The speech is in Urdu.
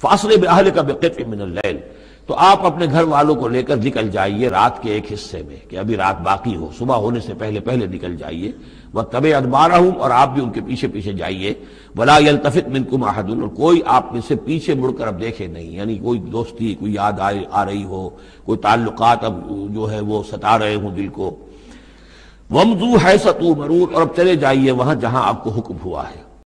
فاصلے بے اہل کا بے من اللیل تو آپ اپنے گھر والوں کو لے کر نکل جائیے رات کے ایک حصے میں کہ ابھی رات باقی ہو صبح ہونے سے پہلے پہلے نکل جائیے وہ طب ادبارہ ہوں اور آپ بھی ان کے پیچھے پیچھے جائیے بلائی التفیت من کم محدود اور کوئی آپ میں سے پیچھے مڑ کر اب دیکھے نہیں یعنی کوئی دوستی کوئی یاد آ رہی ہو کوئی تعلقات اب جو ہے وہ ستا رہے ہوں دل کو ومزو ہے ستو مرور اور اب چلے جائیے وہاں جہاں آپ کو حکم ہوا ہے